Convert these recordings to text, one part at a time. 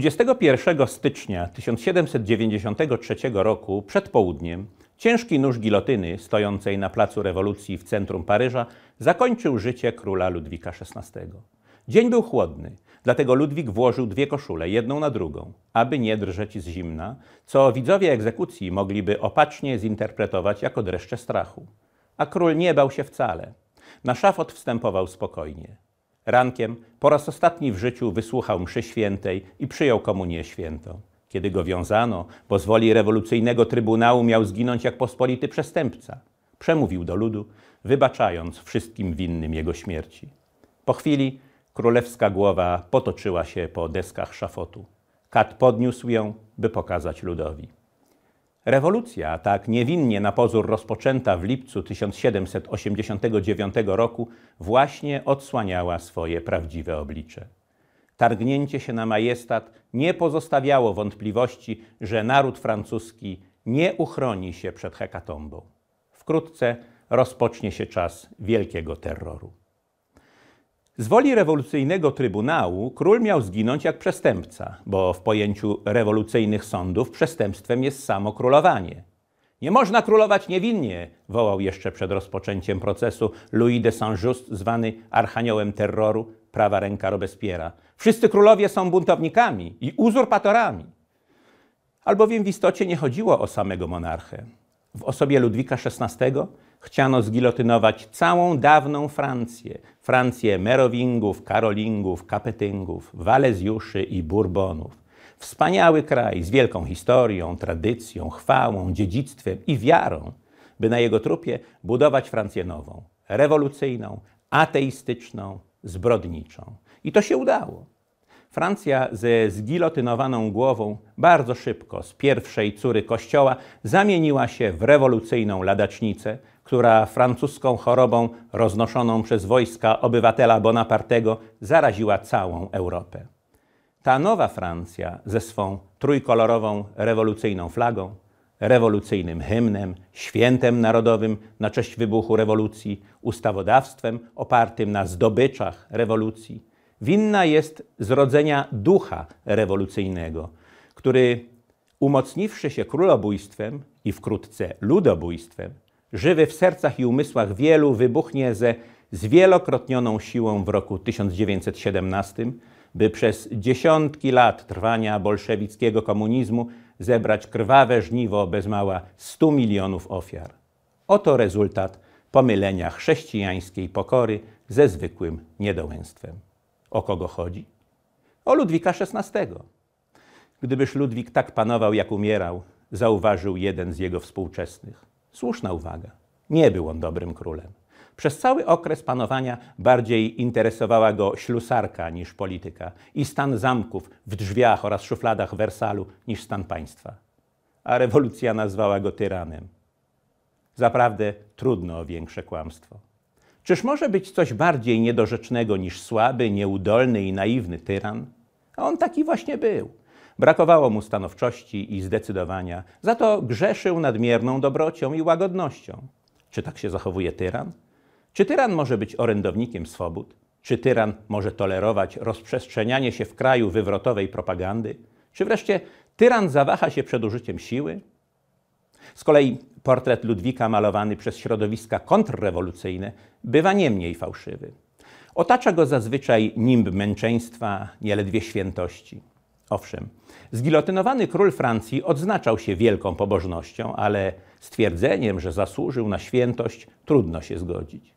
21 stycznia 1793 roku przed południem ciężki nóż gilotyny stojącej na placu rewolucji w centrum Paryża zakończył życie króla Ludwika XVI. Dzień był chłodny, dlatego Ludwik włożył dwie koszule, jedną na drugą, aby nie drżeć z zimna, co widzowie egzekucji mogliby opacznie zinterpretować jako dreszcze strachu. A król nie bał się wcale. Na szafot wstępował spokojnie. Rankiem po raz ostatni w życiu wysłuchał mszy świętej i przyjął komunię świętą. Kiedy go wiązano, bo z woli rewolucyjnego trybunału miał zginąć jak pospolity przestępca. Przemówił do ludu, wybaczając wszystkim winnym jego śmierci. Po chwili królewska głowa potoczyła się po deskach szafotu. Kat podniósł ją, by pokazać ludowi. Rewolucja, tak niewinnie na pozór rozpoczęta w lipcu 1789 roku, właśnie odsłaniała swoje prawdziwe oblicze. Targnięcie się na majestat nie pozostawiało wątpliwości, że naród francuski nie uchroni się przed hekatombą. Wkrótce rozpocznie się czas wielkiego terroru. Z woli rewolucyjnego trybunału król miał zginąć jak przestępca, bo w pojęciu rewolucyjnych sądów przestępstwem jest samo królowanie. Nie można królować niewinnie, wołał jeszcze przed rozpoczęciem procesu Louis de Saint-Just, zwany archaniołem terroru, prawa ręka Robespiera. Wszyscy królowie są buntownikami i uzurpatorami. Albowiem w istocie nie chodziło o samego monarchę. W osobie Ludwika XVI chciano zgilotynować całą dawną Francję. Francję Merowingów, Karolingów, Kapetyngów, Walezjuszy i Bourbonów. Wspaniały kraj z wielką historią, tradycją, chwałą, dziedzictwem i wiarą, by na jego trupie budować Francję nową, rewolucyjną, ateistyczną, zbrodniczą. I to się udało. Francja ze zgilotynowaną głową bardzo szybko z pierwszej córy kościoła zamieniła się w rewolucyjną ladacznicę, która francuską chorobą roznoszoną przez wojska obywatela Bonapartego zaraziła całą Europę. Ta nowa Francja ze swą trójkolorową rewolucyjną flagą, rewolucyjnym hymnem, świętem narodowym na cześć wybuchu rewolucji, ustawodawstwem opartym na zdobyczach rewolucji, winna jest zrodzenia ducha rewolucyjnego, który umocniwszy się królobójstwem i wkrótce ludobójstwem, żywy w sercach i umysłach wielu, wybuchnie ze zwielokrotnioną siłą w roku 1917, by przez dziesiątki lat trwania bolszewickiego komunizmu zebrać krwawe żniwo bez mała 100 milionów ofiar. Oto rezultat pomylenia chrześcijańskiej pokory ze zwykłym niedołęstwem. O kogo chodzi? O Ludwika XVI. Gdybyż Ludwik tak panował, jak umierał, zauważył jeden z jego współczesnych. Słuszna uwaga. Nie był on dobrym królem. Przez cały okres panowania bardziej interesowała go ślusarka niż polityka i stan zamków w drzwiach oraz szufladach Wersalu niż stan państwa. A rewolucja nazwała go tyranem. Zaprawdę trudno o większe kłamstwo. Czyż może być coś bardziej niedorzecznego niż słaby, nieudolny i naiwny tyran? A on taki właśnie był. Brakowało mu stanowczości i zdecydowania, za to grzeszył nadmierną dobrocią i łagodnością. Czy tak się zachowuje tyran? Czy tyran może być orędownikiem swobód? Czy tyran może tolerować rozprzestrzenianie się w kraju wywrotowej propagandy? Czy wreszcie tyran zawaha się przed użyciem siły? Z kolei portret Ludwika malowany przez środowiska kontrrewolucyjne bywa nie mniej fałszywy. Otacza go zazwyczaj nimb męczeństwa, nieledwie świętości. Owszem, Zgilotynowany król Francji odznaczał się wielką pobożnością, ale stwierdzeniem, że zasłużył na świętość, trudno się zgodzić.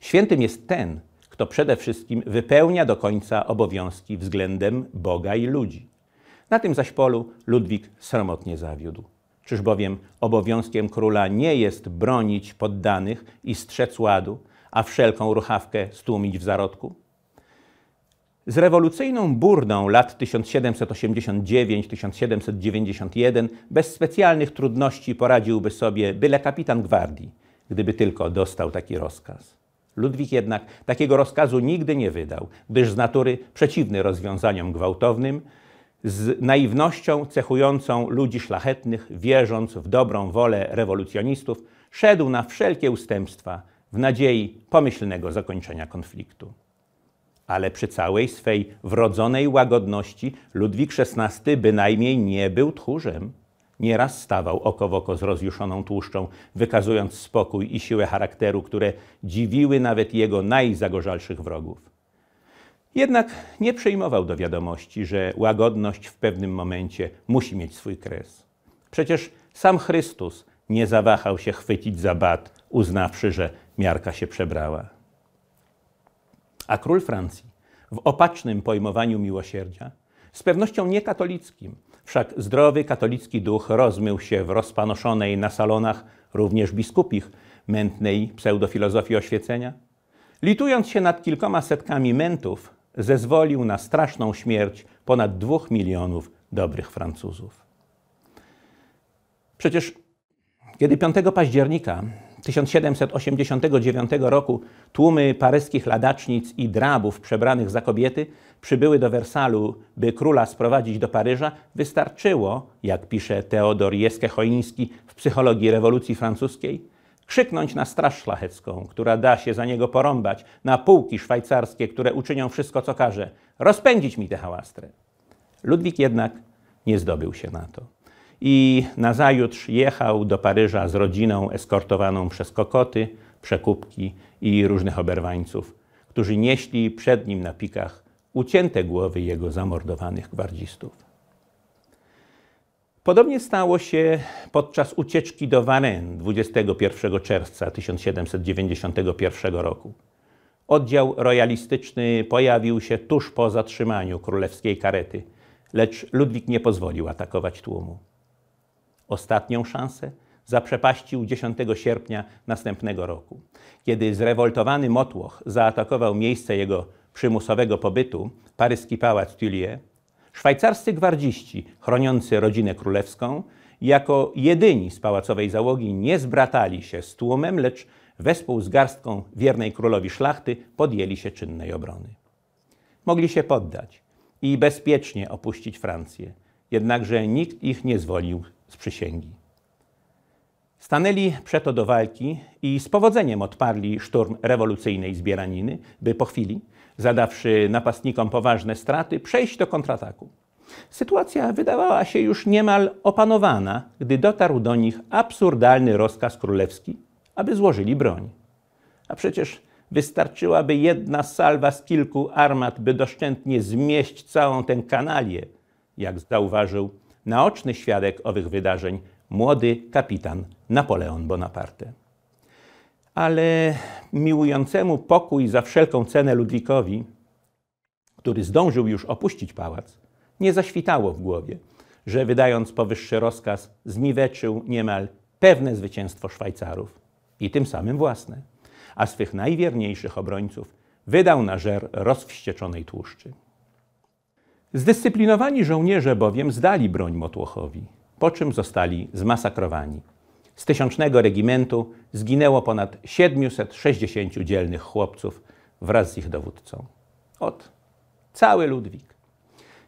Świętym jest ten, kto przede wszystkim wypełnia do końca obowiązki względem Boga i ludzi. Na tym zaś polu Ludwik sromotnie zawiódł. Czyż bowiem obowiązkiem króla nie jest bronić poddanych i strzec ładu, a wszelką ruchawkę stłumić w zarodku? Z rewolucyjną burdą lat 1789-1791 bez specjalnych trudności poradziłby sobie byle kapitan gwardii, gdyby tylko dostał taki rozkaz. Ludwik jednak takiego rozkazu nigdy nie wydał, gdyż z natury przeciwny rozwiązaniom gwałtownym, z naiwnością cechującą ludzi szlachetnych, wierząc w dobrą wolę rewolucjonistów, szedł na wszelkie ustępstwa w nadziei pomyślnego zakończenia konfliktu ale przy całej swej wrodzonej łagodności Ludwik XVI bynajmniej nie był tchórzem. Nieraz stawał oko w oko z rozjuszoną tłuszczą, wykazując spokój i siłę charakteru, które dziwiły nawet jego najzagorzalszych wrogów. Jednak nie przyjmował do wiadomości, że łagodność w pewnym momencie musi mieć swój kres. Przecież sam Chrystus nie zawahał się chwycić za bat, uznawszy, że miarka się przebrała. A król Francji w opacznym pojmowaniu miłosierdzia, z pewnością niekatolickim, wszak zdrowy katolicki duch rozmył się w rozpanoszonej na salonach, również biskupich, mętnej pseudofilozofii oświecenia, litując się nad kilkoma setkami mentów, zezwolił na straszną śmierć ponad dwóch milionów dobrych Francuzów. Przecież kiedy 5 października 1789 roku tłumy paryskich ladacznic i drabów przebranych za kobiety przybyły do Wersalu, by króla sprowadzić do Paryża, wystarczyło, jak pisze Teodor Jeske-Choiński w Psychologii rewolucji francuskiej, krzyknąć na straż szlachecką, która da się za niego porąbać, na pułki szwajcarskie, które uczynią wszystko, co każe, rozpędzić mi tę hałastrę. Ludwik jednak nie zdobył się na to i nazajutrz jechał do Paryża z rodziną eskortowaną przez kokoty, przekupki i różnych oberwańców, którzy nieśli przed nim na pikach ucięte głowy jego zamordowanych gwardzistów. Podobnie stało się podczas ucieczki do Varennes 21 czerwca 1791 roku. Oddział royalistyczny pojawił się tuż po zatrzymaniu królewskiej karety, lecz Ludwik nie pozwolił atakować tłumu ostatnią szansę zaprzepaścił 10 sierpnia następnego roku. Kiedy zrewoltowany motłoch zaatakował miejsce jego przymusowego pobytu, paryski pałac Tuileries, szwajcarscy gwardziści chroniący rodzinę królewską jako jedyni z pałacowej załogi nie zbratali się z tłumem, lecz wespół z garstką wiernej królowi szlachty podjęli się czynnej obrony. Mogli się poddać i bezpiecznie opuścić Francję, jednakże nikt ich nie zwolił z przysięgi. Stanęli przeto do walki i z powodzeniem odparli szturm rewolucyjnej zbieraniny, by po chwili, zadawszy napastnikom poważne straty, przejść do kontrataku. Sytuacja wydawała się już niemal opanowana, gdy dotarł do nich absurdalny rozkaz królewski, aby złożyli broń. A przecież wystarczyłaby jedna salwa z kilku armat, by doszczętnie zmieść całą tę kanalię, jak zauważył naoczny świadek owych wydarzeń młody kapitan Napoleon Bonaparte. Ale miłującemu pokój za wszelką cenę Ludwikowi, który zdążył już opuścić pałac, nie zaświtało w głowie, że wydając powyższy rozkaz zniweczył niemal pewne zwycięstwo Szwajcarów i tym samym własne, a swych najwierniejszych obrońców wydał na żer rozwścieczonej tłuszczy. Zdyscyplinowani żołnierze bowiem zdali broń Motłochowi, po czym zostali zmasakrowani. Z tysiącznego regimentu zginęło ponad 760 dzielnych chłopców wraz z ich dowódcą. Ot, cały Ludwik.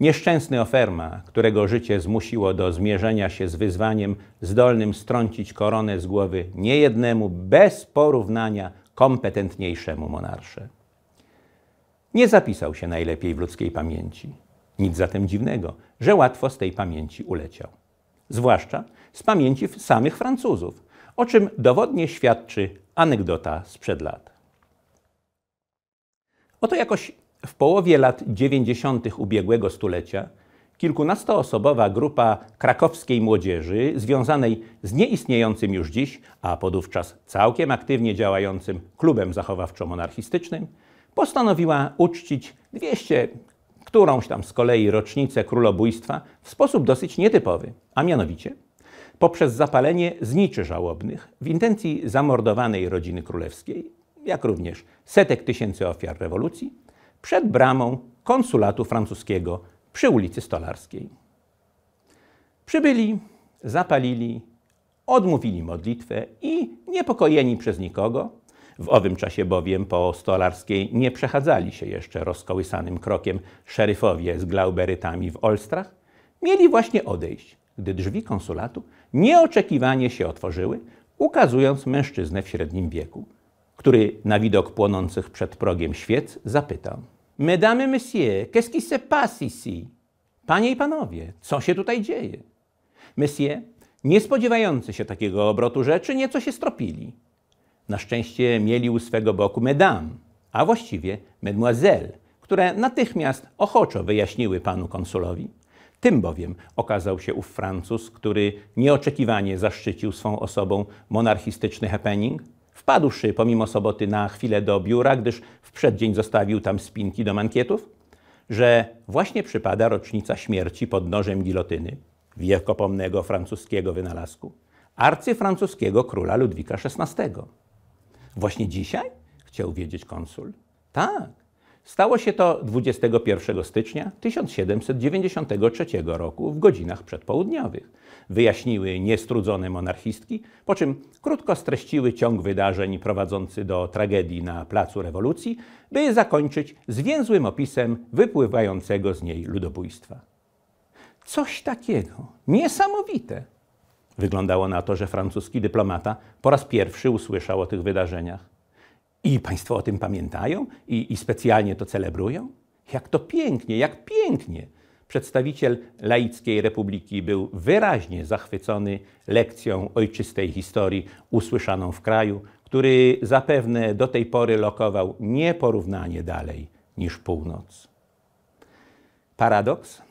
Nieszczęsny Oferma, którego życie zmusiło do zmierzenia się z wyzwaniem zdolnym strącić koronę z głowy niejednemu bez porównania kompetentniejszemu monarsze. Nie zapisał się najlepiej w ludzkiej pamięci. Nic zatem dziwnego, że łatwo z tej pamięci uleciał. Zwłaszcza z pamięci samych Francuzów, o czym dowodnie świadczy anegdota sprzed lat. Oto jakoś w połowie lat 90. ubiegłego stulecia kilkunastoosobowa grupa krakowskiej młodzieży związanej z nieistniejącym już dziś, a podówczas całkiem aktywnie działającym klubem zachowawczo-monarchistycznym, postanowiła uczcić 200 którąś tam z kolei rocznicę królobójstwa w sposób dosyć nietypowy, a mianowicie poprzez zapalenie zniczy żałobnych w intencji zamordowanej rodziny królewskiej, jak również setek tysięcy ofiar rewolucji, przed bramą konsulatu francuskiego przy ulicy Stolarskiej. Przybyli, zapalili, odmówili modlitwę i, niepokojeni przez nikogo, w owym czasie bowiem po Stolarskiej nie przechadzali się jeszcze rozkołysanym krokiem szeryfowie z glauberytami w Olstrach. Mieli właśnie odejść, gdy drzwi konsulatu nieoczekiwanie się otworzyły, ukazując mężczyznę w średnim wieku, który na widok płonących przed progiem świec zapytał – Mesdames, messieurs, qu'est-ce qui se passe ici? Panie i panowie, co się tutaj dzieje? Messieurs, niespodziewający się takiego obrotu rzeczy, nieco się stropili – na szczęście mieli u swego boku medam, a właściwie mademoiselle, które natychmiast ochoczo wyjaśniły panu konsulowi. Tym bowiem okazał się ów Francuz, który nieoczekiwanie zaszczycił swą osobą monarchistyczny happening, wpadłszy pomimo soboty na chwilę do biura, gdyż w przeddzień zostawił tam spinki do mankietów, że właśnie przypada rocznica śmierci pod nożem gilotyny wiekopomnego francuskiego wynalazku, arcyfrancuskiego króla Ludwika XVI. Właśnie dzisiaj? Chciał wiedzieć konsul. Tak. Stało się to 21 stycznia 1793 roku w godzinach przedpołudniowych. Wyjaśniły niestrudzone monarchistki, po czym krótko streściły ciąg wydarzeń prowadzący do tragedii na Placu Rewolucji, by zakończyć zwięzłym opisem wypływającego z niej ludobójstwa. Coś takiego, niesamowite, Wyglądało na to, że francuski dyplomata po raz pierwszy usłyszał o tych wydarzeniach. I państwo o tym pamiętają i, i specjalnie to celebrują? Jak to pięknie, jak pięknie! Przedstawiciel laickiej republiki był wyraźnie zachwycony lekcją ojczystej historii usłyszaną w kraju, który zapewne do tej pory lokował nieporównanie dalej niż północ. Paradoks?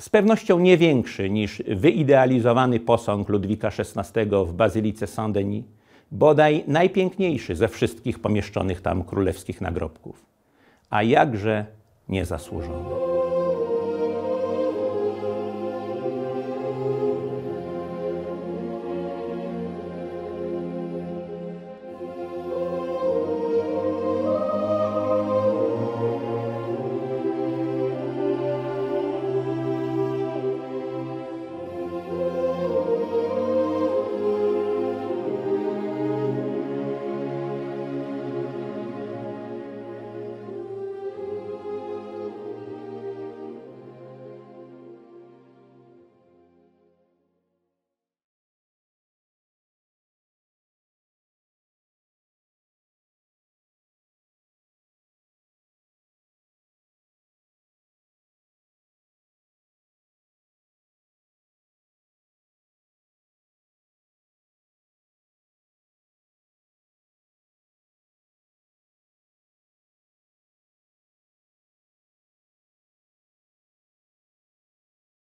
z pewnością nie większy niż wyidealizowany posąg Ludwika XVI w Bazylice Saint-Denis, bodaj najpiękniejszy ze wszystkich pomieszczonych tam królewskich nagrobków, a jakże niezasłużony.